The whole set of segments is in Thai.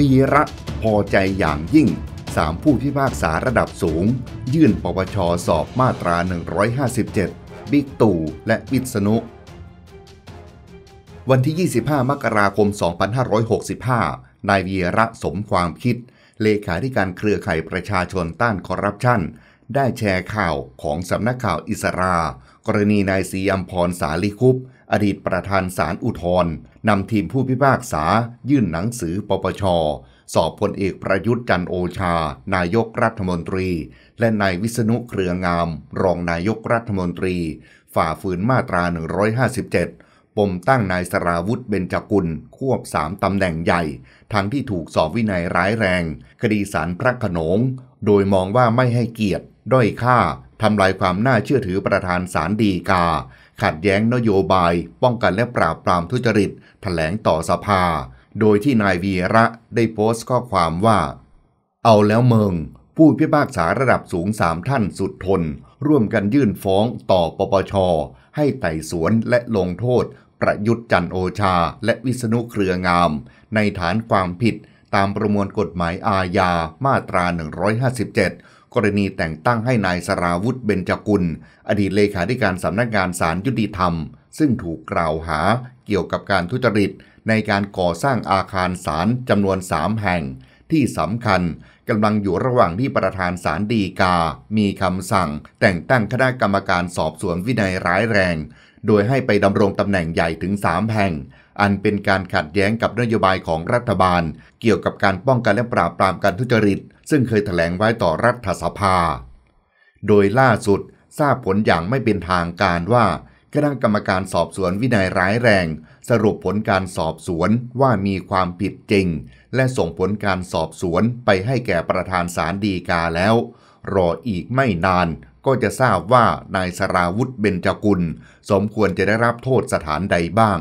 วีระพอใจอย่างยิ่งสามผู้พิพากษาระดับสูง ยื่นปปชสอบมาตรา 157 บิ๊กตู่และวิษณุ วันที่ 25มกราคม 2565นายวีระสมความคิด เลขาธิการเครือข่ายประชาชนต้านคอร์รัปชันได้แชร์ข่าวของสำนักข่าวอิสรากรณีนายศีอัมพรสาลิคุปอดีตประธานศาลอุทธร์นำทีมผู้พิพากษายื่นหนังสือปปชสอบพลเอกประยุทธ์จันโอชา นายกรัฐมนตรี และนายวิษณุเครืองาม รองนายกรัฐมนตรี ฝ่าฝืนมาตรา 157 ปมตั้งนายสราวุธเบญจกุล ควบสามตำแหน่งใหญ่ ทั้งที่ถูกสอบวินัยร้ายแรง คดีสารพระขนงโดยมองว่าไม่ให้เกียรติด้อยค่า ทำลายความน่าเชื่อถือประธานสารดีกา ขัดแย้งนโยบายป้องกันและปราบปรามทุจริตถแถลงต่อสภา โดยที่นายวีระได้โพสต์ข้อความว่า เอาแล้วเมือง ผู้พิพากษาระดับสูงสามท่านสุดทน ร่วมกันยื่นฟ้องต่อปปชให้ไต่สวนและลงโทษ ประยุทธ์จันโอชา และวิษณุเครืองาม ในฐานความผิด ตามประมวลกฎหมายอาญามาตรา157กรณีแต่งตั้งให้นายสราวุธเบญจกุล อดีตเลขาธิการสำนักงานสารยุติธรรมซึ่งถูกกล่าวหาเกี่ยวกับการทุจริต ในการก่อสร้างอาคารศาลจำนวน3แห่ง ที่สำคัญกำลังอยู่ระหว่างที่ประธานศาลฎีกา มีคำสั่ง แต่งตั้งคณะกรรมการสอบสวนวินัยร้ายแรง โดยให้ไปดำรงตำแหน่งใหญ่ถึง 3แห่งอันเป็นการขัดแย้งกับนโยบายของรัฐบาลเกี่ยวกับการป้องกันและปราบปรามการทุจริต ซึ่งเคยถแถลงไว้ต่อรัฐสภา โดยล่าสุดทราบผลอย่างไม่เป็นทางการว่าคณะกรรมการสอบสวนวินัยร้ายแรง สรุปผลการสอบสวนว่ามีความผิดจริง และส่งผลการสอบสวนไปให้แก่ประธานศาลฎีกาแล้ว รออีกไม่นานก็จะทราบว่านายสราวุธเบญจกุล สมควรจะได้รับโทษสถานใดบ้าง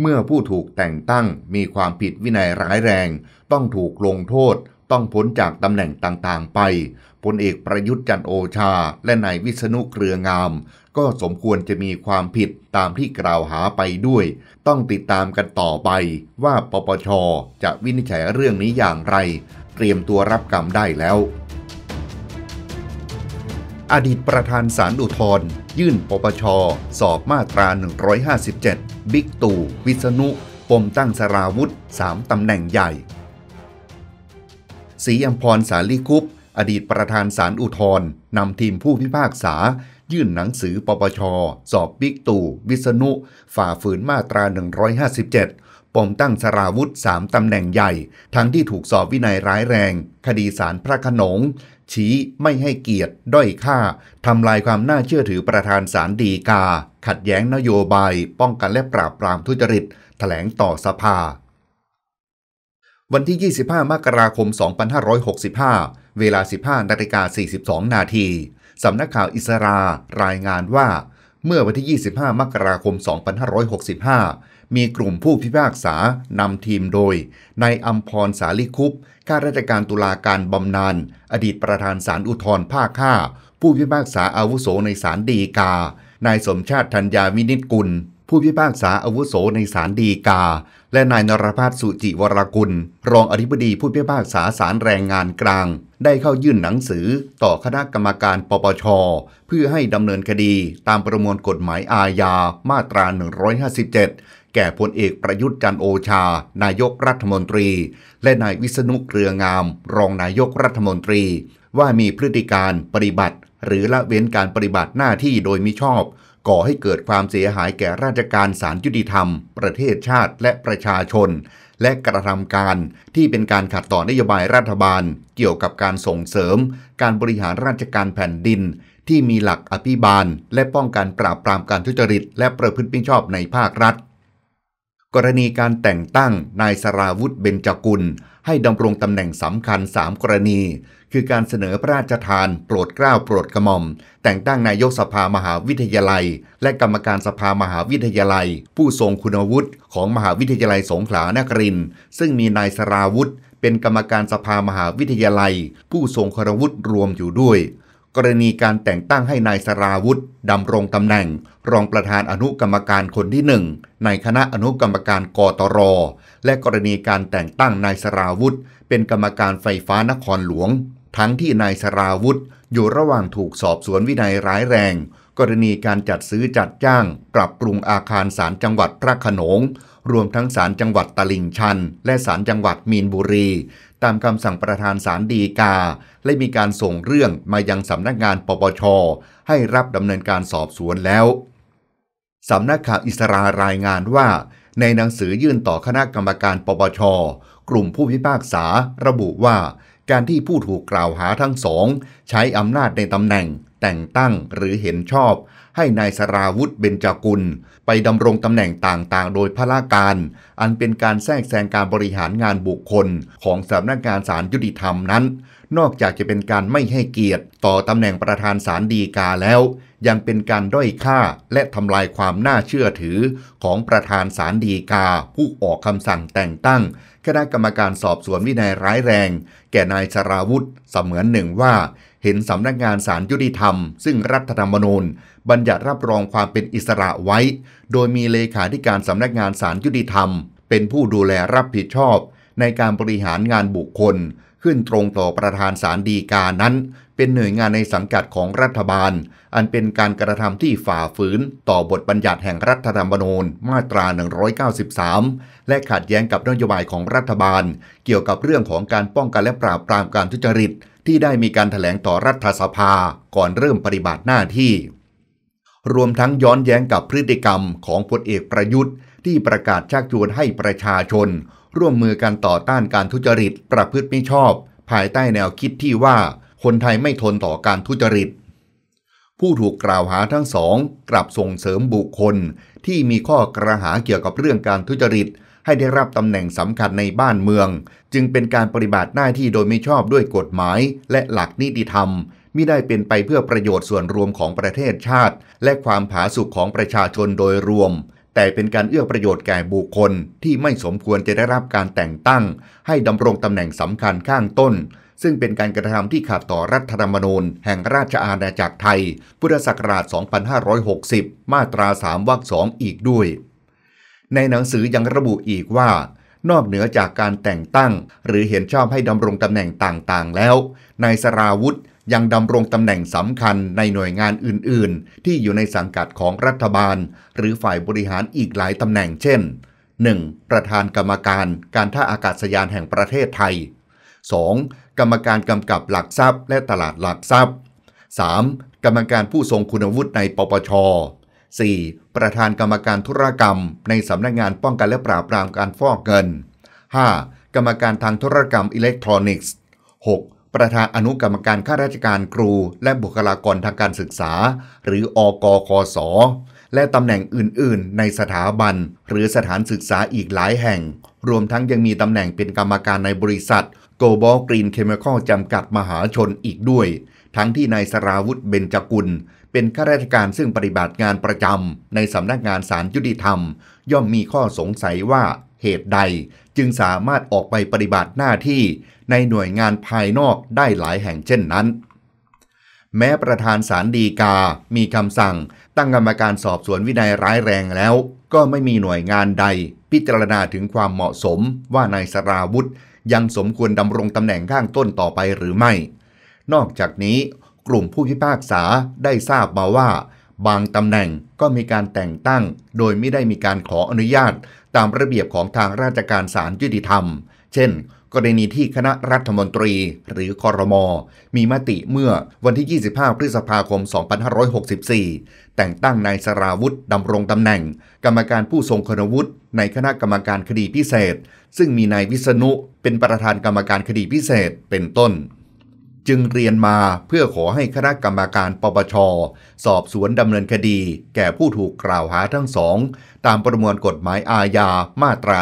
เมื่อผู้ถูกแต่งตั้งมีความผิดวินัยร้ายแรง ต้องถูกลงโทษ ต้องพ้นจากตำแหน่งต่างๆไปพลเอกประยุทธ์จันโอชา และนายวิษณุเครืองาม ก็สมควรจะมีความผิดตามที่กล่าวหาไปด้วย ต้องติดตามกันต่อไป ว่าปปชจะวินิจฉัยเรื่องนี้อย่างไร เตรียมตัวรับกรรมได้แล้ว อดีตประธานสารอุทธรยื่นปปชสอบมาตรา 157บิ๊กตู่วิษณุ ปมตั้งสราวุธสามตำแหน่งใหญ่ศรีอัมพรสาลีคุปอดีตประธานศาลอุทธรนำทีมผู้พิพากษา ยื่นหนังสือปปช สอบบิ๊กตู่วิษณุ ฝ่าฝืนมาตรา 157 ปมตั้งสราวุธมตำแหน่งใหญ่ ทั้งที่ถูกสอบวินัยร้ายแรง คดีสารพระขนงชี้ไม่ให้เกียรติด้อยค่าทำลายความน่าเชื่อถือประธานสารดีกา ขัดแย้งนโยบายป้องกันและปราบปรามทุจริตถแถลงต่อสภา วันที่ 25 มกราคม 2565 เวลา 15นาฬิกา42นาทีสำนักข่าวอิสรา รายงานว่าเมื่อวันที่ 25 มกราคม 2565 มีกลุ่มผู้พิพากษา นำทีมโดย นายอัมพร สาลิคุปข้าราชการตุลาการบำนาญอดีตประธานศาลอุทธรภาค 5 ผู้พิพากษาอาวุโสในศาลฎีกา นายสมชาติธัญญาวินิจกุลผู้พิพากษาอาวุโสในศาลดีกา และนายนรพัฒน์สุจิวรกุลรองอธิบดีผู้พิพากษาศาลแรงงานกลาง ได้เข้ายื่นหนังสือ ต่อคณะกรรมการ ปปช เพื่อให้ดำเนินคดีตามประมวลกฎหมายอาญา มาตรา 157 แก่พลเอกประยุทธ์จันโอชา นายกรัฐมนตรี และนายวิษณุเครืองามรองนายกรัฐมนตรี ว่ามีพฤติการปฏิบัติ หรือละเว้นการปฏิบัติหน้าที่โดยมิชอบก่อให้เกิดความเสียหายแก่ราชการสารยุติธรรม ประเทศชาติและประชาชน และกระทำการ ที่เป็นการขัดต่อนโยบายรัฐบาล เกี่ยวกับการส่งเสริม การบริหารราชการแผ่นดิน ที่มีหลักอภิบาล และป้องกันปราบปรามการทุจริต และประพฤติมิชอบในภาครัฐกรณีการแต่งตั้งนายสราวุธเบญจกุล ให้ดำรงตำแหน่งสำคัญ3กรณี คือการเสนอพระราชทานโปรดเกล้าโปรดกระหม่อม แต่งตั้งนายกสภามหาวิทยาลัย และกรรมการสภามหาวิทยาลัย ผู้ทรงคุณวุฒิของมหาวิทยาลัยสงขลานครินซึ่งมีนายสราวุธเป็นกรรมการสภามหาวิทยาลัย ผู้ทรงคุณวุฒิรวมอยู่ด้วยกรณีการแต่งตั้งให้นายสราวุธดำรงตำแหน่ง รองประธานอนุกรรมการคนที่หนึ่งในคณะอนุกรรมการกตร และกรณีการแต่งตั้งนายสราวุธ เป็นกรรมการไฟฟ้านครหลวง ทั้งที่นายสราวุธอยู่ระหว่างถูกสอบสวนวินัยร้ายแรง กรณีการจัดซื้อจัดจ้างปรับปรุงอาคารศาลจังหวัดพระขนง รวมทั้งศาลจังหวัดตลิ่งชัน และศาลจังหวัดมีนบุรีตามคำสั่งประธานศาลฎีกา และมีการส่งเรื่องมายังสำนักงานปปช ให้รับดำเนินการสอบสวนแล้ว สำนักข่าวอิสรารายงานว่า ในหนังสือยื่นต่อคณะกรรมการปปช กลุ่มผู้พิพากษา ระบุว่า การที่ผู้ถูกกล่าวหาทั้งสอง ใช้อำนาจในตำแหน่งแต่งตั้งหรือเห็นชอบให้นายสราวุธเบญจกุลไปดำรงตำแหน่งต่างๆ โดยพระราการ อันเป็นการแทรกแซงการบริหารงานบุคคลของสำนักงานศาลยุติธรรมนั้น นอกจากจะเป็นการไม่ให้เกียรติต่อตำแหน่งประธานศาลฎีกาแล้วยังเป็นการด้อยค่าและทำลายความน่าเชื่อถือ ของประธานสารดีกา ผู้ออกคำสั่งแต่งตั้งคณะกรรมการสอบสวนวินัยร้ายแรง แก่นายชราวุฒิเสมือนหนึ่งว่า เห็นสำนักงานสารยุติธรรม ซึ่งรัฐธรรมนูญ บัญญัติรับรองความเป็นอิสระไว้ โดยมีเลขาธิการสำนักงานสารยุติธรรม เป็นผู้ดูแลรับผิดชอบ ในการบริหารงานบุคคล ขึ้นตรงต่อประธานสารดีกานั้นเป็นหน่วยงานในสังกัดของรัฐบาล อันเป็นการกระทำที่ฝ่าฝืนต่อบทบัญญัติแห่งรัฐธรรมนูญมาตรา 193 และขัดแย้งกับนโยบายของรัฐบาล เกี่ยวกับเรื่องของการป้องกันและปราบปรามการทุจริต ที่ได้มีการถแถลงต่อรัฐสภา ก่อนเริ่มปฏิบัติหน้าที่ รวมทั้งย้อนแย้งกับพฤติกรรมของพลเอกประยุทธ์ที่ประกาศชักชวนให้ประชาชน ร่วมมือกันต่อต้านการทุจริตประพฤติมิชอบ ภายใต้แนวคิดที่ว่าคนไทยไม่ทนต่อการทุจริต ผู้ถูกกล่าวหาทั้งสองกลับส่งเสริมบุคคล ที่มีข้อกระหาเกี่ยวกับเรื่องการทุจริต ให้ได้รับตำแหน่งสำคัญในบ้านเมือง จึงเป็นการปฏิบัติหน้าที่โดยไม่ชอบด้วยกฎหมายและหลักนิติธรรม มิได้เป็นไปเพื่อประโยชน์ส่วนรวมของประเทศชาติ และความผาสุกขของประชาชนโดยรวม แต่เป็นการเอื้อประโยชน์แก่บุคคลที่ไม่สมควรจะได้รับการแต่งตั้ง ให้ดำรงตำแหน่งสำคัญข้างต้นซึ่งเป็นการกระทำที่ขัดต่อรัฐธรรมนูญแห่งราชอาณาจักรไทย พุทธศักราช 2560 มาตรา 3 วรรค 2 อีกด้วย ในหนังสือยังระบุอีกว่า นอกเหนือจากการแต่งตั้ง หรือเห็นชอบให้ดำรงตำแหน่งต่างๆแล้ว นายสราวุธยังดำรงตำแหน่งสำคัญในหน่วยงานอื่นๆ ที่อยู่ในสังกัดของรัฐบาล หรือฝ่ายบริหารอีกหลายตำแหน่งเช่น 1. ประธานกรรมการ การท่าอากาศยานแห่งประเทศไทย 2. กรรมการกำกับหลักทรัพย์และตลาดหลักทรัพย์ 3. กรรมการผู้ทรงคุณวุฒิในปปช 4. ประธานกรรมการธุรกรรมในสำนักงงานป้องกันและปราบปรามการฟอกเงิน 5. กรรมการทางธุรกรรมอิเล็กทรอนิกส์ 6. ประธานอนุกรรมการข้าราชการครู และบุคลากรทางการศึกษา หรืออกคสและตำแหน่งอื่นๆ ในสถาบัน หรือสถานศึกษาอีกหลายแห่ง รวมทั้งยังมีตำแหน่งเป็นกรรมการในบริษัทโกบอลกรีนเคมี e m อจำกัดมหาชนอีกด้วย ทั้งที่นายสราวุธเบญจกุล เป็นข้าราชการซึ่งปฏิบัติงานประจำในสำนักงานสารยุติธรรม ย่อมมีข้อสงสัยว่าเหตุใด จึงสามารถออกไปปฏิบัติหน้าที่ ในหน่วยงานภายนอกได้หลายแห่งเช่นนั้น แม้ประธานสารดีกา มีคำสั่ง ตั้งกรรมการสอบสวนวินัยร้ายแรงแล้ว ก็ไม่มีหน่วยงานใดพิจารณาถึงความเหมาะสมว่านายสราวุธยังสมควรดำรงตำแหน่งข้างต้นต่อไปหรือไม่ นอกจากนี้กลุ่มผู้พิพากษาได้ทราบมาว่า บางตำแหน่งก็มีการแต่งตั้ง โดยไม่ได้มีการขออนุญาตตามระเบียบของทางราชการศาลยุติธรรม เช่นกรณีที่คณะรัฐมนตรีหรือคอรมอมีมติเมื่อวันที่ 25 พฤษภาคม 2564 แต่งตั้งนายสราวุฒิดำรงตำแหน่ง กรรมการผู้ทรงคุณวุฒิในคณะกรรมการคดีพิเศษ ซึ่งมีนายวิษณุเป็นประธานกรรมการคดีพิเศษเป็นต้น จึงเรียนมาเพื่อขอให้คณะกรรมการปปช สอบสวนดำเนินคดีแก่ผู้ถูกกล่าวหาทั้งสองตามประมวลกฎหมายอาญา มาตรา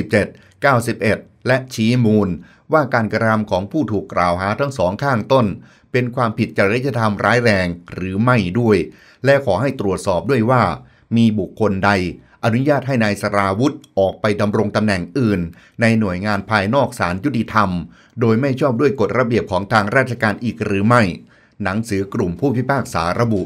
157 91และชี้มูลว่าการกระทำของผู้ถูกกล่าวหาทั้งสองข้างต้น เป็นความผิดจริยธรรมร้ายแรงหรือไม่ด้วย และขอให้ตรวจสอบด้วยว่ามีบุคคลใด อนุญาตให้นายสราวุธ ออกไปดำรงตำแหน่งอื่น ในหน่วยงานภายนอกศาลยุติธรรม โดยไม่ชอบด้วยกฎระเบียบของทางราชการอีกหรือไม่ หนังสือกลุ่มผู้พิพากษาระบุ